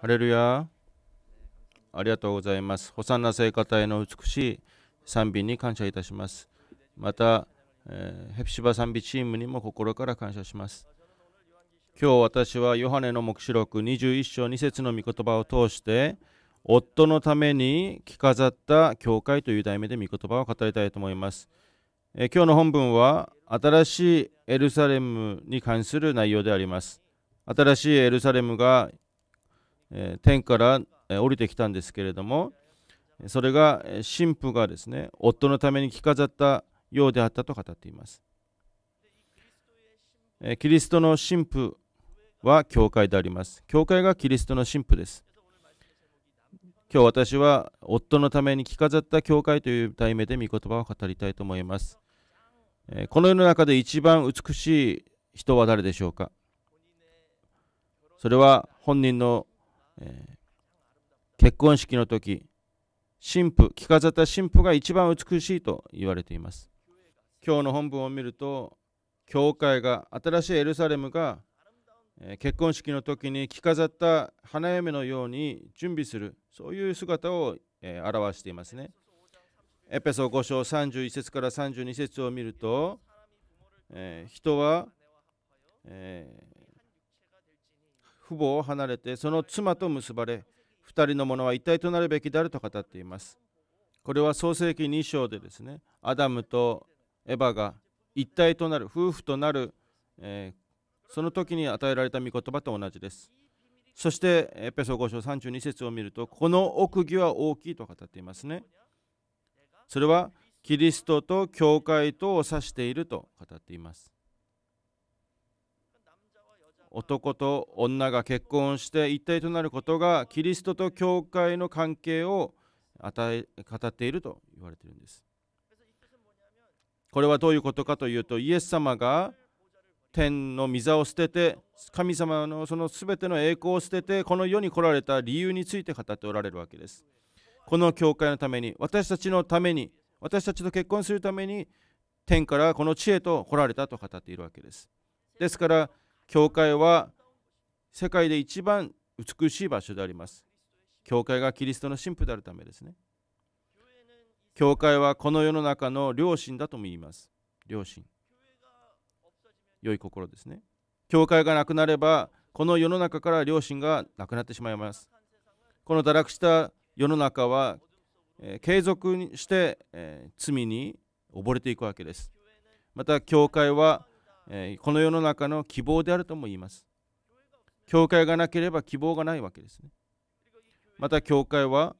ハレルヤありがとうございます。ホサンナ聖歌隊の美しい賛美に感謝いたします。また、えー、ヘプシバ賛美チームにも心から感謝します。今日私はヨハネの黙示録21章2節の御言葉を通して夫のために着飾った教会という題名で御言葉を語りたいと思います。えー、今日の本文は新しいエルサレムに関する内容であります。新しいエルサレムがえ天から降りてきたんですけれどもそれが神父がですね夫のために着飾ったようであったと語っていますキリストの神父は教会であります教会がキリストの神父です今日私は夫のために着飾った教会という題名で御言葉を語りたいと思いますこの世の中で一番美しい人は誰でしょうかそれは本人のえー、結婚式の時神父着飾った神父が一番美しいと言われています今日の本文を見ると教会が新しいエルサレムが、えー、結婚式の時に着飾った花嫁のように準備するそういう姿を、えー、表していますねエペソ5章31節から32節を見ると、えー、人は、えー、父母を離れてその妻と結ばれ2人の者は一体となるべきであると語っていますこれは創世紀2章でですねアダムとエバが一体となる夫婦となる、えー、その時に与えられた御言葉と同じですそしてエペソ5章32節を見るとこの奥義は大きいと語っていますねそれはキリストと教会とを指していると語っています男と女が結婚して一体となることがキリストと教会の関係を与え語っていると言われているんです。これはどういうことかというとイエス様が天の御座を捨てて神様のその全ての栄光を捨ててこの世に来られた理由について語っておられるわけです。この教会のために私たちのために私たちと結婚するために天からこの地へと来られたと語っているわけです。ですから教会は世界で一番美しい場所であります。教会がキリストの神父であるためですね。教会はこの世の中の良心だとも言います。良心。良い心ですね。教会がなくなれば、この世の中から良心がなくなってしまいます。この堕落した世の中は、えー、継続して、えー、罪に溺れていくわけです。また、教会はこの世の中の希望であるとも言います。教会がなければ希望がないわけですね。また教会は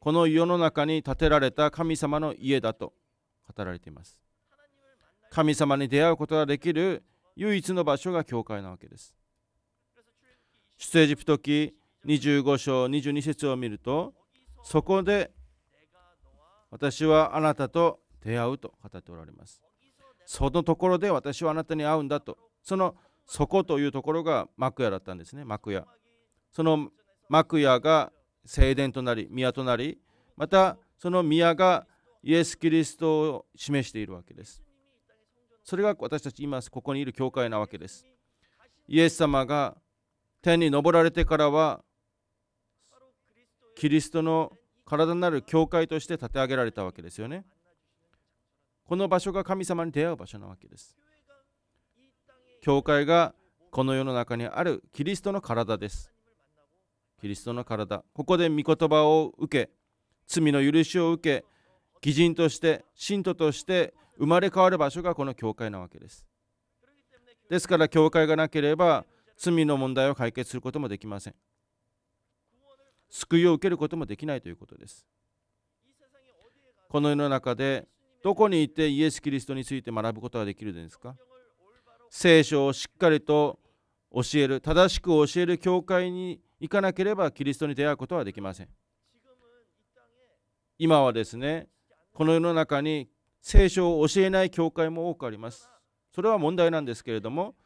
この世の中に建てられた神様の家だと語られています。神様に出会うことができる唯一の場所が教会なわけです。出エジプト記25章22節を見るとそこで私はあなたと出会うと語っておられます。そのところで私はあなたに会うんだとそのそこというところが幕屋だったんですね幕屋その幕屋が聖殿となり宮となりまたその宮がイエス・キリストを示しているわけですそれが私たち今ここにいる教会なわけですイエス様が天に昇られてからはキリストの体なる教会として立て上げられたわけですよね。この場所が神様に出会う場所なわけです。教会がこの世の中にあるキリストの体です。キリストの体。ここで御言葉を受け、罪の許しを受け、義人として、信徒として生まれ変わる場所がこの教会なわけです。ですから、教会がなければ罪の問題を解決することもできません。救いを受けることもできないということです。この世の中でどこにいてイエス・キリストについて学ぶことができるんですか聖書をしっかりと教える、正しく教える教会に行かなければキリストに出会うことはできません。今はですね、この世の中に聖書を教えない教会も多くあります。それは問題なんですけれども、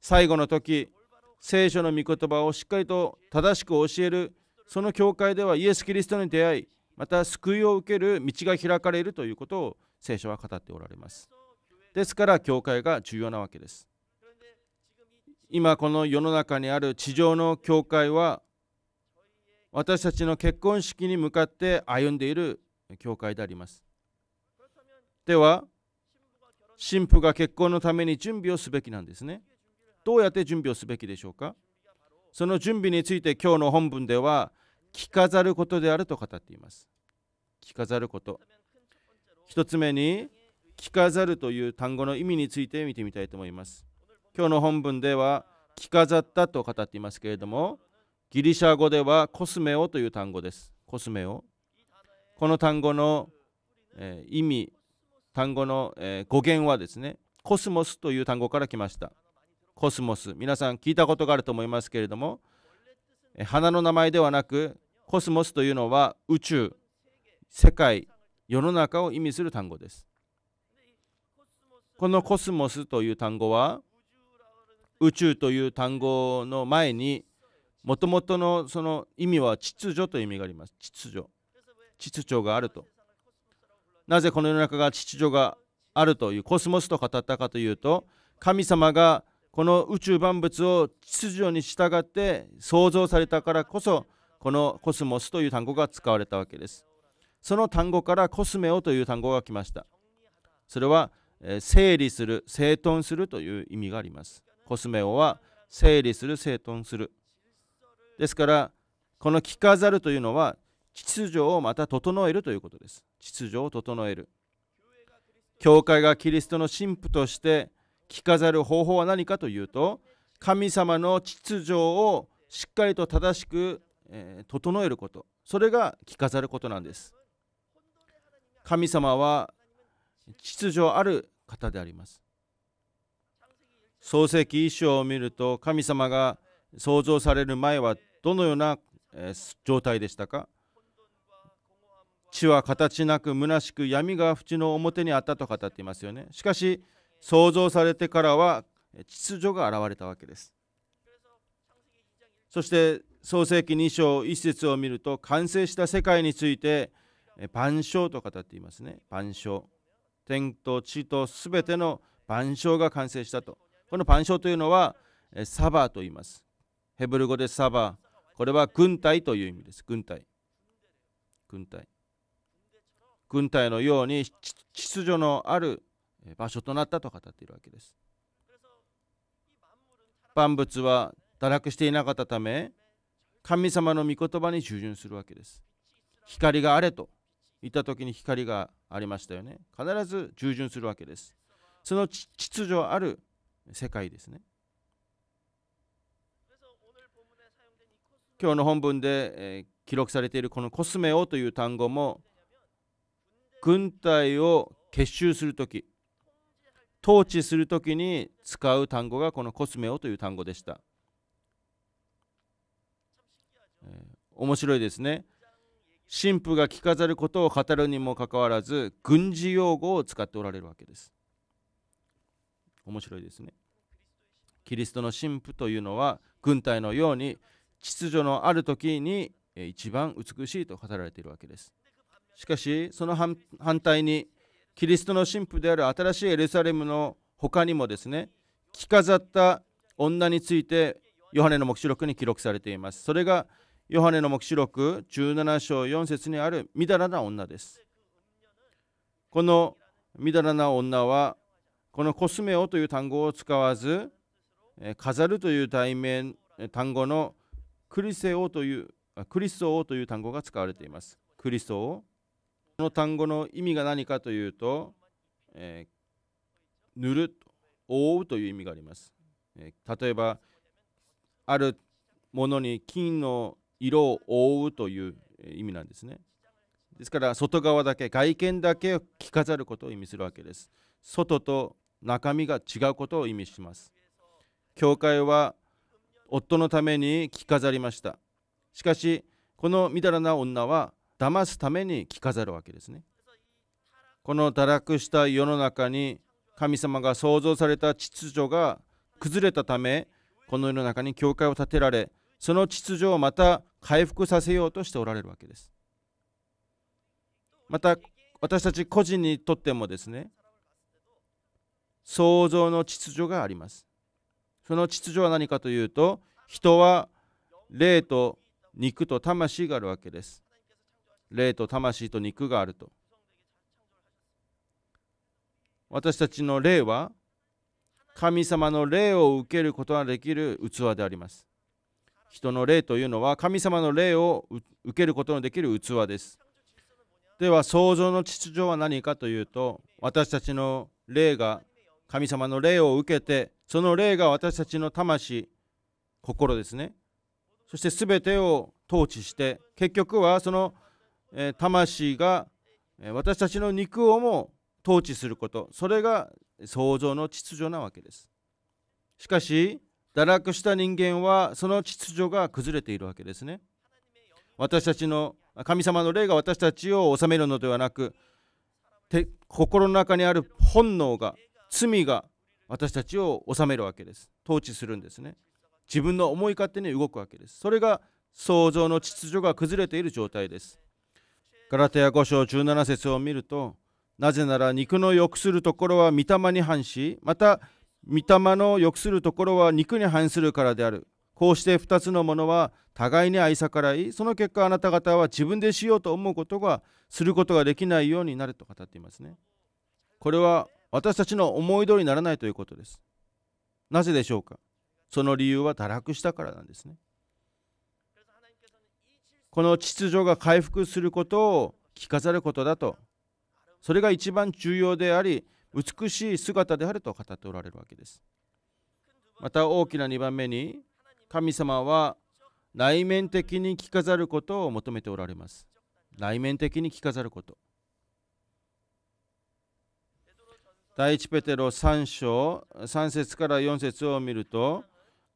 最後の時、聖書の御言葉をしっかりと正しく教える、その教会ではイエス・キリストに出会い、また救いを受ける道が開かれるということを聖書は語っておられますですから教会が重要なわけです今この世の中にある地上の教会は私たちの結婚式に向かって歩んでいる教会でありますでは神父が結婚のために準備をすべきなんですねどうやって準備をすべきでしょうかその準備について今日の本文では着飾ることであると語っています着飾ること1つ目に着飾るという単語の意味について見てみたいと思います今日の本文では着飾ったと語っていますけれどもギリシャ語ではコスメオという単語ですコスメオこの単語の、えー、意味単語の、えー、語源はですねコスモスという単語から来ましたコスモス皆さん聞いたことがあると思いますけれども花の名前ではなくコスモスというのは宇宙世界世の中を意味する単語ですこのコスモスという単語は宇宙という単語の前にもともとのその意味は秩序という意味があります秩序秩序があるとなぜこの世の中が秩序があるというコスモスと語ったかというと神様がこの宇宙万物を秩序に従って創造されたからこそこのコスモスという単語が使われたわけですその単語からコスメオという単語が来ましたそれは整理する整頓するという意味がありますコスメオは整理する整頓するですからこの着飾るというのは秩序をまた整えるということです秩序を整える教会がキリストの神父としてかざる方法は何かというと神様の秩序をしっかりと正しく、え整えることそれが聞かざることなんです神様は秩序ある方であります創世記一章を見ると神様が創造される前はどのような、え状態でしたか地は形なく虚しく闇が淵の表にあったと語っていますよねしかし創造されてからは秩序が現れたわけです。そして創世紀2章1節を見ると完成した世界について万象と語っていますね。万象。天と地とすべての万象が完成したと。この万象というのはサバと言います。ヘブル語でサバ。これは軍隊という意味です。軍隊。軍隊。軍隊のように秩序のある場所となったと語っているわけです。万物は堕落していなかったため、神様の御言葉に従順するわけです。光があれと言った時に光がありましたよね。必ず従順するわけです。その秩序ある世界ですね。今日の本文で、え記録されているこのコスメオという単語も軍隊を結集する時統治する時に使う単語がこのコスメオという単語でした、えー、面白いですね神父が着飾ることを語るにもかかわらず軍事用語を使っておられるわけです面白いですねキリストの神父というのは軍隊のように秩序のある時に一番美しいと語られているわけですしかしその反対にキリストの神父である新しいエルサレムの他にもですね着飾った女についてヨハネの黙示録に記録されていますそれがヨハネの黙示録17章4節にあるみだらな女ですこのみだらな女はこのコスメオという単語を使わず飾るという対面単語のクリセオというクリスオという単語が使われていますクリスオこの単語の意味が何かというと、えー、塗る、覆うという意味があります。えー、例えば、あるものに金の色を覆うという意味なんですね。ですから外側だけ外見だけを着飾ることを意味するわけです。外と中身が違うことを意味します。教会は夫のために着飾りました。しかしこのみだらな女は騙すために着飾るわけですね。この堕落した世の中に神様が創造された秩序が崩れたためこの世の中に教会を建てられその秩序をまた回復させようとしておられるわけです。また私たち個人にとってもですね創造の秩序があります。その秩序は何かというと人は霊と肉と魂があるわけです。霊と魂と肉があると私たちの霊は神様の霊を受けることができる器であります人の霊というのは神様の霊を受けることのできる器ですでは創造の秩序は何かというと私たちの霊が神様の霊を受けてその霊が私たちの魂心ですねそして全てを統治して結局はそのえ魂が私たちの肉をも統治することそれが創造の秩序なわけですしかし堕落した人間はその秩序が崩れているわけですね私たちの神様の霊が私たちを治めるのではなく心の中にある本能が罪が私たちを治めるわけです統治するんですね自分の思い勝手に動くわけですそれが創造の秩序が崩れている状態ですガラテヤ5章17節を見るとなぜなら肉の欲するところは御霊に反しまた御霊の欲するところは肉に反するからであるこうして2つのものは互いに愛さからいその結果あなた方は自分でしようと思うことがすることができないようになると語っていますねこれは私たちの思い通りにならないということですなぜでしょうかその理由は堕落したからなんですねこの秩序が回復することを着飾ることだとそれが一番重要であり美しい姿であると語っておられるわけですまた大きな2番目に神様は内面的に着飾ることを求めておられます内面的に着飾ること第1ペテロ3章3節から4節を見ると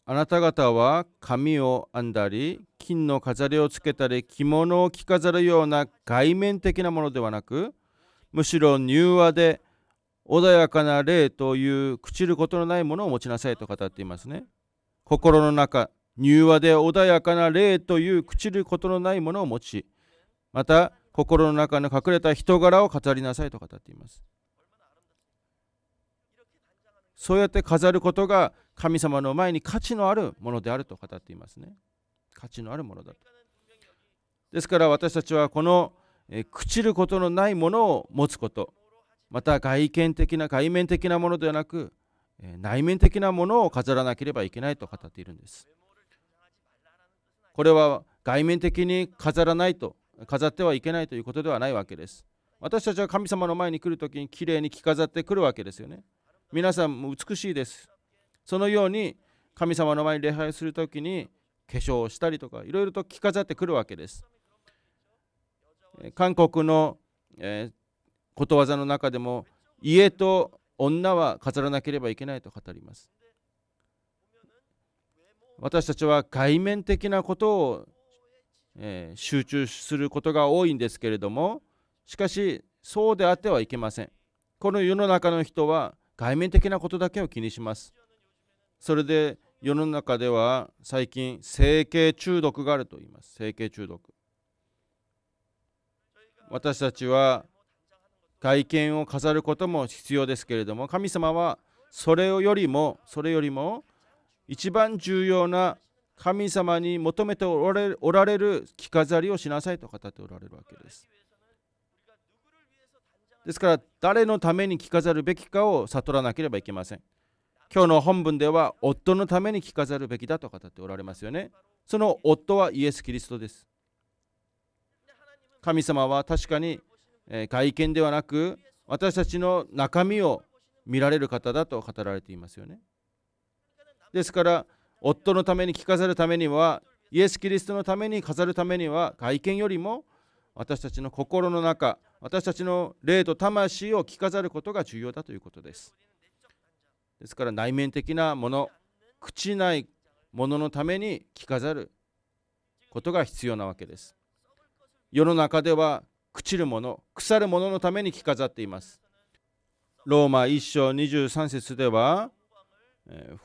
あなた方は髪を編んだり金の飾りをつけたり着物を着飾るような外面的なものではなくむしろ柔和で穏やかな霊という朽ちることのないものを持ちなさいと語っていますね心の中柔和で穏やかな霊という朽ちることのないものを持ちまた心の中の隠れた人柄を語りなさいと語っていますそうやって飾ることが神様の前に価値のあるものであると語っていますね。価値のあるものだと。ですから私たちはこの、え朽ちることのないものを持つこと、また外見的な外面的なものではなく、え内面的なものを飾らなければいけないと語っているんです。これは外面的に飾らないと飾ってはいけないということではないわけです。私たちは神様の前に来るときにきれいに着飾ってくるわけですよね。皆さん美しいですそのように神様の前に礼拝するときに化粧をしたりとかいろいろと着飾ってくるわけです韓国の、えー、ことわざの中でも家と女は飾らなければいけないと語ります私たちは外面的なことを、えー、集中することが多いんですけれどもしかしそうであってはいけませんこの世の中の人は外面的なことだけを気にしますそれで世の中では最近整形中毒があると言います整形中毒私たちは外見を飾ることも必要ですけれども神様はそれよりもそれよりも一番重要な神様に求めておられる着飾りをしなさいと語っておられるわけです。ですから誰のために着飾るべきかを悟らなければいけません今日の本文では夫のために着飾るべきだと語っておられますよねその夫はイエス・キリストです神様は確かに外見ではなく私たちの中身を見られる方だと語られていますよねですから夫のために着飾るためにはイエス・キリストのために飾るためには外見よりも私たちの心の中私たちの霊と魂を着飾ることが重要だということですですから内面的なもの朽ちないもののために着飾ることが必要なわけです世の中では朽ちるもの腐るもののために着飾っていますローマ1章23節では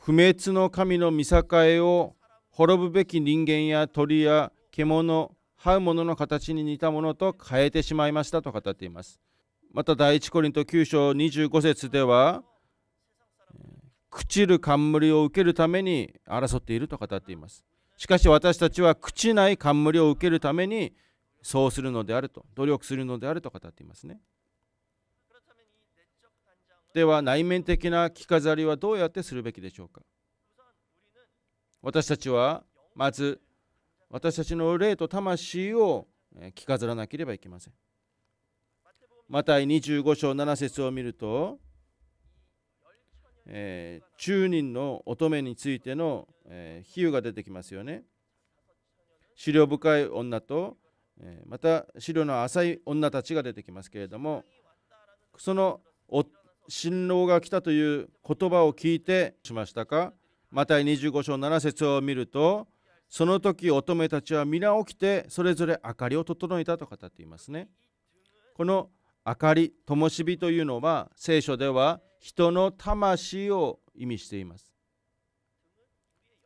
不滅の神の見境を滅ぶべき人間や鳥や獣這うものの形に似たものと変えてしまいましたと語っています。また第一コリント9章25節では、朽ちる冠を受けるために争っていると語っています。しかし私たちは朽ちない冠を受けるためにそうするのであると、努力するのであると語っていますね。では内面的な着飾りはどうやってするべきでしょうか私たちはまず私たちの霊と魂を着飾らなければいけません。マタイ25章7節を見ると、えー、中人の乙女についての、えー、比喩が出てきますよね。資料深い女と、えー、また資料の浅い女たちが出てきますけれども、その新郎が来たという言葉を聞いてしましたか、また25章7節を見ると、その時乙女たちは皆起きてそれぞれ明かりを整えたと語っていますね。この明かり、灯火というのは聖書では人の魂を意味しています。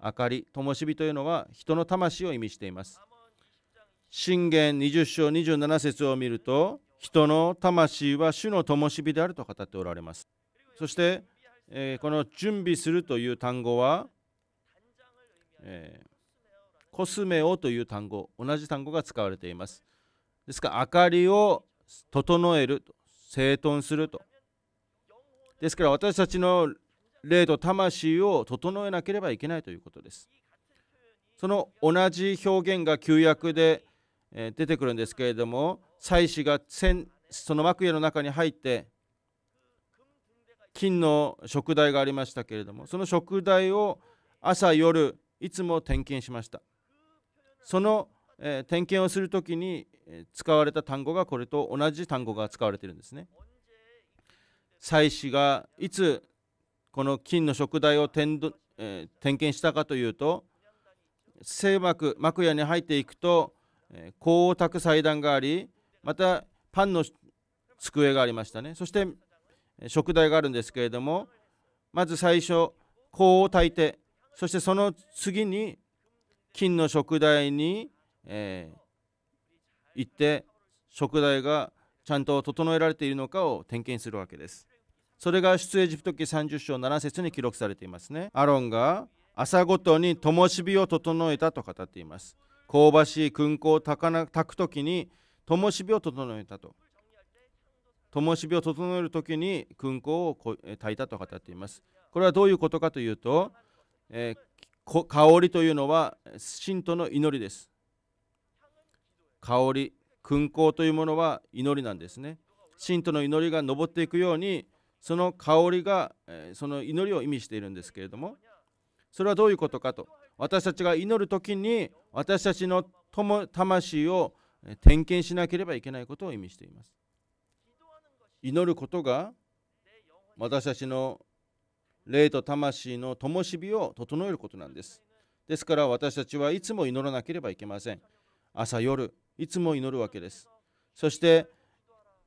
明かり、灯火というのは人の魂を意味しています。信玄20章27節を見ると人の魂は主の灯火であると語っておられます。そして、えー、この準備するという単語は、えーコスメオという単語同じ単語が使われていますですから明かりを整えると整頓するとですから私たちの霊と魂を整えなければいけないということですその同じ表現が旧約で出てくるんですけれども祭司がその幕屋の中に入って金の食台がありましたけれどもその食台を朝夜いつも点検しましたその、え点検をするときに使われた単語がこれと同じ単語が使われているんですね。祭司がいつこの金の食材を点,、え点検したかというと聖幕幕屋に入っていくと香を炊く祭壇がありまたパンの机がありましたねそして食材があるんですけれどもまず最初香を炊いてそしてその次に金の食材に、えー、行って食材がちゃんと整えられているのかを点検するわけです。それが出エジプト記30章7節に記録されていますね。アロンが朝ごとに灯火を整えたと語っています。香ばしい薫香を炊くときに灯火を整えたと。灯火を整えるときに薫香を炊いたと語っています。これはどういうことかというと、えー、香りというのは信徒の祈りです。香り、勲功というものは祈りなんですね。信徒の祈りが昇っていくように、その香りが、その祈りを意味しているんですけれども、それはどういうことかと。私たちが祈る時に、私たちの魂を点検しなければいけないことを意味しています。祈ることが私たちの霊と魂の灯火を整えることなんです。ですから私たちはいつも祈らなければいけません。朝夜、いつも祈るわけです。そして、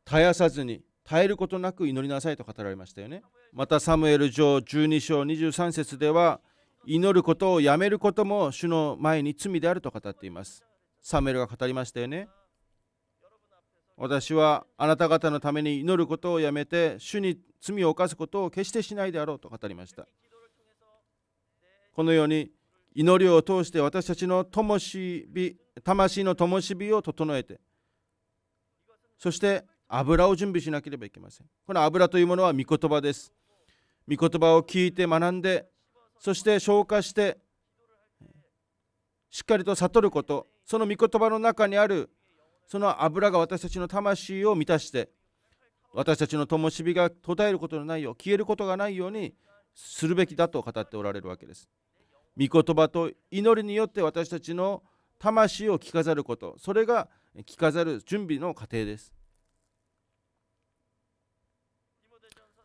絶やさずに、絶えることなく祈りなさいと語られましたよね。また、サムエル上12章23節では、祈ることをやめることも主の前に罪であると語っています。サムエルが語りましたよね。私はあなた方のために祈ることをやめて主に罪を犯すことを決してしないであろうと語りましたこのように祈りを通して私たちの灯火魂の灯火を整えてそして油を準備しなければいけませんこの油というものは御言葉です御言葉を聞いて学んでそして消化してしっかりと悟ることその御言葉の中にあるその油が私たちの魂を満たして私たちの灯火が途絶えることのないよう消えることがないようにするべきだと語っておられるわけです。御言葉と祈りによって私たちの魂を聞かざることそれが聞かざる準備の過程です。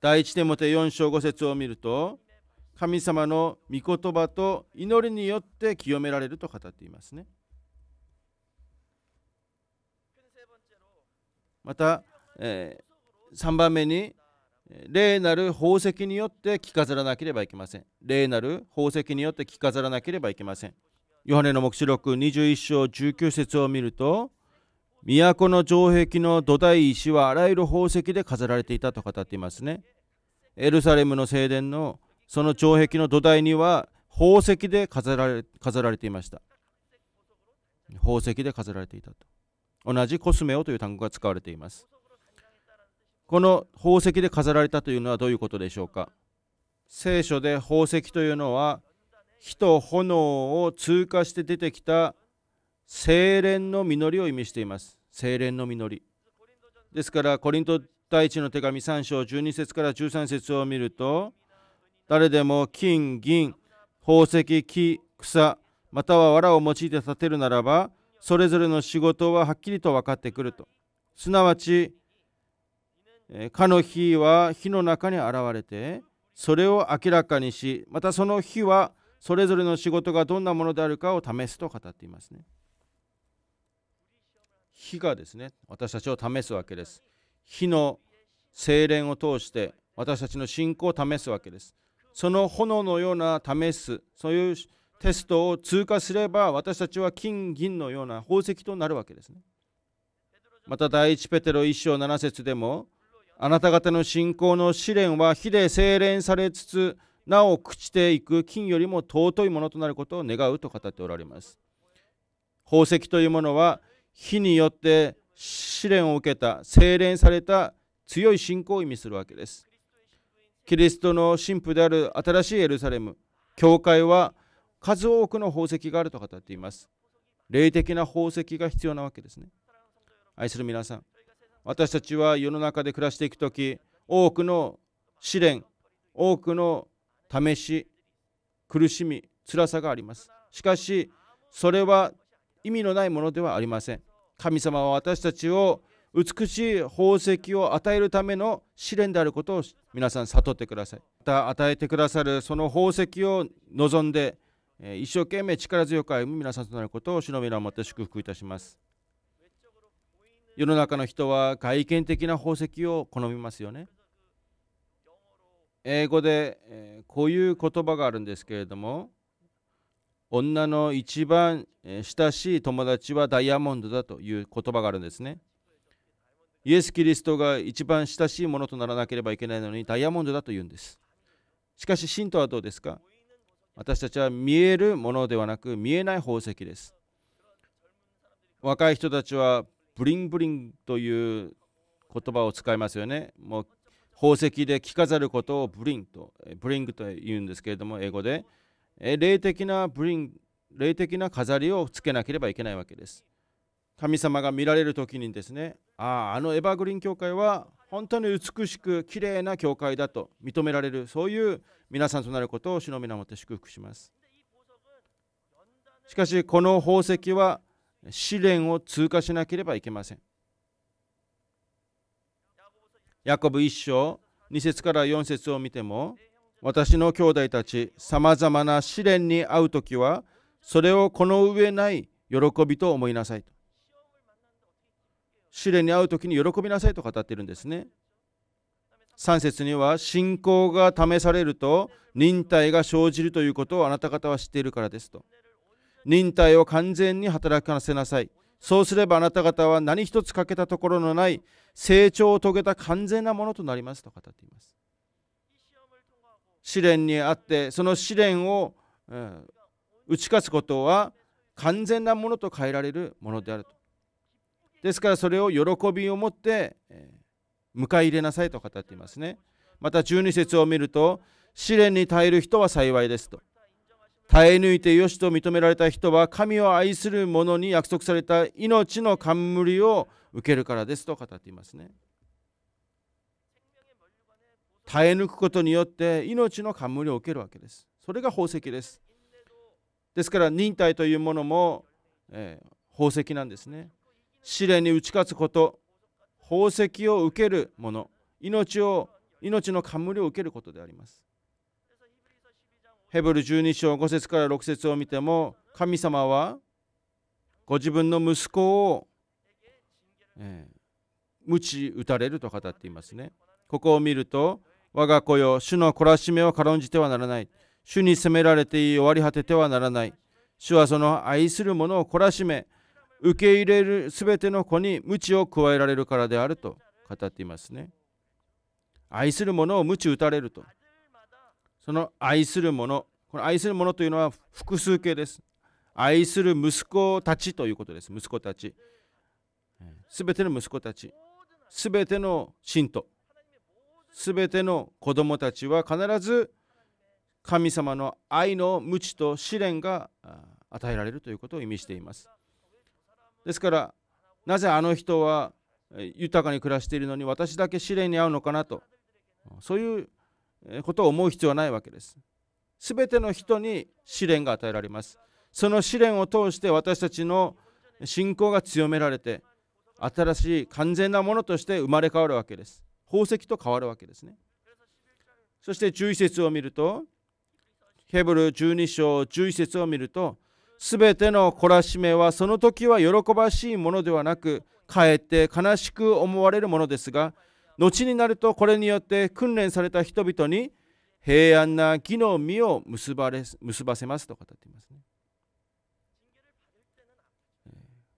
第一手もて4章5節を見ると神様の御言葉と祈りによって清められると語っていますね。また、えー3番目に霊なる宝石によって着飾らなければいけません。霊なる宝石によって着飾らなければいけません。ヨハネの黙示録21章19節を見ると、都の城壁の土台石はあらゆる宝石で飾られていたと語っていますね。エルサレムの聖殿のその城壁の土台には宝石で飾られ飾られていました。宝石で飾られていたと。同じコスメオという単語が使われています。この宝石で飾られたというのはどういうことでしょうか聖書で宝石というのは火と炎を通過して出てきた精錬の実りを意味しています。精錬の実り。ですから、コリント第一の手紙3章12節から13節を見ると、誰でも金、銀、宝石、木、草、または藁を用いて立てるならば、それぞれの仕事ははっきりと分かってくると。すなわち、かの火は火の中に現れてそれを明らかにしまたその火はそれぞれの仕事がどんなものであるかを試すと語っていますね火がですね私たちを試すわけです火の精錬を通して私たちの信仰を試すわけですその炎のような試すそういうテストを通過すれば私たちは金銀のような宝石となるわけですねまた第一ペテロ1章7節でもあなた方の信仰の試練は火で精錬されつつなお朽ちていく金よりも尊いものとなることを願うと語っておられます宝石というものは火によって試練を受けた精錬された強い信仰を意味するわけですキリストの神父である新しいエルサレム教会は数多くの宝石があると語っています霊的な宝石が必要なわけですね愛する皆さん私たちは世の中で暮らしていくとき、多くの試練、多くの試し、苦しみ、辛さがあります。しかし、それは意味のないものではありません。神様は私たちを美しい宝石を与えるための試練であることを皆さん悟ってください。また与えてくださるその宝石を望んで一生懸命力強く歩む皆さんとなることを忍びのまをもって祝福いたします。世の中の人は外見的な宝石を好みますよね。英語で、えこういう言葉があるんですけれども女の一番親しい友達はダイヤモンドだという言葉があるんですね。イエス・キリストが一番親しいものとならなければいけないのにダイヤモンドだと言うんです。しかし、信徒はどうですか私たちは見えるものではなく見えない宝石です。若い人たちはブリンブリンという言葉を使いますよね。もう宝石で着飾ることをブリンと、ブリングと言うんですけれども、英語で。霊的なブリン、霊的な飾りをつけなければいけないわけです。神様が見られる時にですね、ああ、あのエバーグリーン教会は本当に美しく綺麗な教会だと認められる、そういう皆さんとなることを主の皆もって祝福します。しかし、この宝石は試練を通過しなければいけません。ヤコブ一章2節から4節を見ても私の兄弟たちさまざまな試練に遭う時はそれをこの上ない喜びと思いなさいと試練に遭う時に喜びなさいと語っているんですね3節には信仰が試されると忍耐が生じるということをあなた方は知っているからですと忍耐を完全に働かせなさい。そうすればあなた方は何一つ欠けたところのない成長を遂げた完全なものとなりますと語っています。試練にあってその試練を、うん、打ち勝つことは完全なものと変えられるものであると。ですからそれを喜びを持って、え迎え入れなさいと語っていますね。また12節を見ると試練に耐える人は幸いですと。耐え抜いてよしと認められた人は神を愛する者に約束された命の冠を受けるからですと語っていますね。耐え抜くことによって命の冠を受けるわけです。それが宝石です。ですから忍耐というものも、えー、宝石なんですね。試練に打ち勝つこと、宝石を受けるもの、命を命の冠を受けることであります。ヘブル12章5節から6節を見ても神様はご自分の息子を、えー、鞭打たれると語っていますね。ここを見ると我が子よ主の懲らしめを軽んじてはならない主に責められていい終わり果ててはならない主はその愛する者を懲らしめ受け入れるすべての子に鞭を加えられるからであると語っていますね愛する者を鞭打たれるとその愛する者この愛する者というのは複数形です愛する息子たちということです息子たちすべての息子たちすべての信徒すべての子供たちは必ず神様の愛の無知と試練が与えられるということを意味していますですからなぜあの人は豊かに暮らしているのに私だけ試練に遭うのかなとそういうことを思う必要はないわけです。すべての人に試練が与えられます。その試練を通して私たちの信仰が強められて、新しい完全なものとして生まれ変わるわけです。宝石と変わるわけですね。そして注意節を見ると、ヘブル12章注意節を見ると、すべての懲らしめはその時は喜ばしいものではなく、かえって悲しく思われるものですが、後になるとこれによって訓練された人々に平安な義の実を結ばれ結ばせますと語っていますね。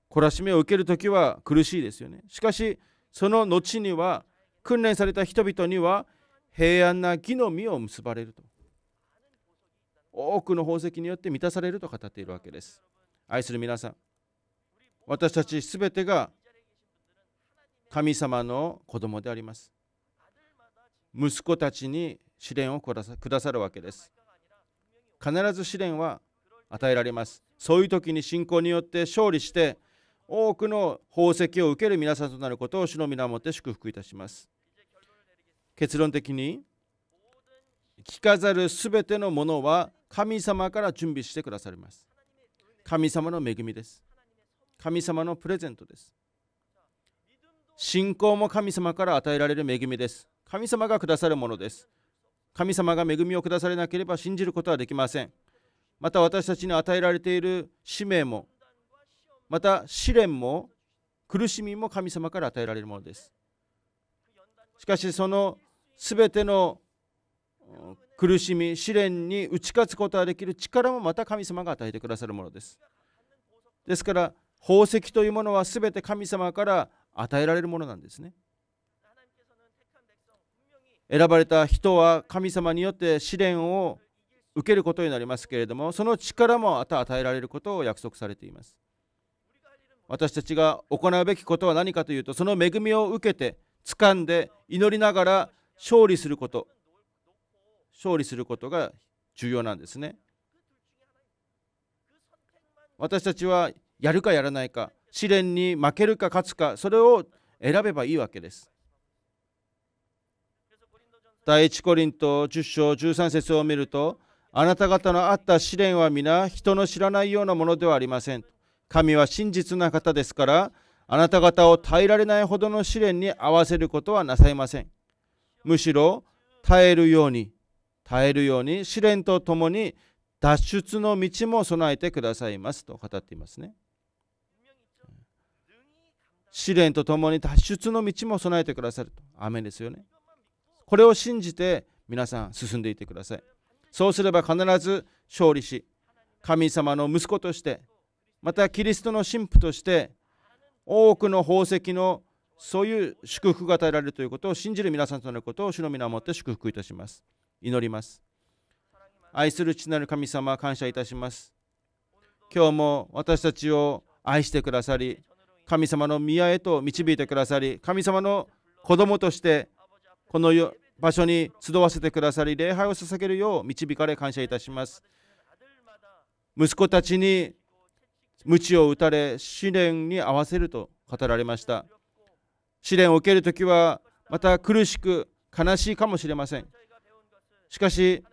懲らしめを受けるときは苦しいですよね。しかし、その後には、訓練された人々には平安な義の実を結ばれると。多くの宝石によって満たされると語っているわけです。愛する皆さん、私たちすべてが神様の子供であります息子たちに試練をくださるわけです必ず試練は与えられますそういう時に信仰によって勝利して多くの宝石を受ける皆さんとなることを主の皆をもって祝福いたします結論的に聞かざるすべてのものは神様から準備してくださります神様の恵みです神様のプレゼントです信仰も神様から与えられる恵みです。神様がくださるものです。神様が恵みをくだされなければ信じることはできません。また私たちに与えられている使命も、また試練も、苦しみも神様から与えられるものです。しかしそのすべての苦しみ、試練に打ち勝つことができる力もまた神様が与えてくださるものです。ですから、宝石というものはすべて神様から与えられるものなんですね選ばれた人は神様によって試練を受けることになりますけれどもその力もまた与えられることを約束されています私たちが行うべきことは何かというとその恵みを受けて掴んで祈りながら勝利すること勝利することが重要なんですね私たちはやるかやらないか試練に負けるか勝つかそれを選べばいいわけです第1コリント10章13節を見るとあなた方のあった試練は皆人の知らないようなものではありません神は真実な方ですからあなた方を耐えられないほどの試練に合わせることはなさいませんむしろ耐えるように耐えるように試練とともに脱出の道も備えてくださいますと語っていますね試練とともに脱出の道も備えてくださると。アメンですよね。これを信じて皆さん進んでいてください。そうすれば必ず勝利し、神様の息子として、またキリストの神父として、多くの宝石のそういう祝福が与えられるということを信じる皆さんとなることを主の皆をもって祝福いたします。祈ります。愛する父なる神様、感謝いたします。今日も私たちを愛してくださり、神様の宮へと導いてくださり神様の子供としてこの場所に集わせてくださり礼拝を捧げるよう導かれ感謝いたします息子たちに鞭を打たれ試練に合わせると語られました試練を受けるときはまた苦しく悲しいかもしれませんしかし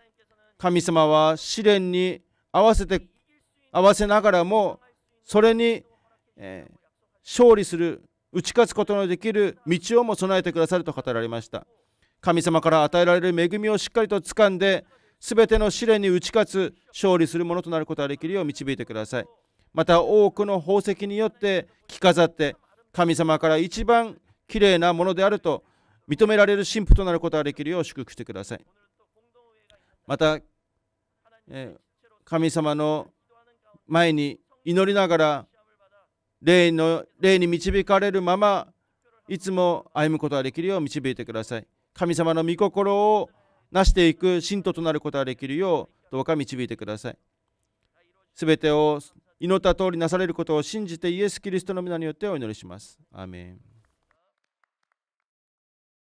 神様は試練に合わせて合わせながらもそれに、えー勝利する打ち勝つことのできる道をも備えてくださると語られました神様から与えられる恵みをしっかりと掴んで全ての試練に打ち勝つ勝利するものとなることができるよう導いてくださいまた多くの宝石によって着飾って神様から一番きれいなものであると認められる神父となることができるよう祝福してくださいまた、え神様の前に祈りながら霊の霊に導かれるままいつも歩むことができるよう導いてください神様の御心をなしていく信徒となることができるようどうか導いてくださいすべてを祈った通りなされることを信じてイエス・キリストの皆によってお祈りしますアメン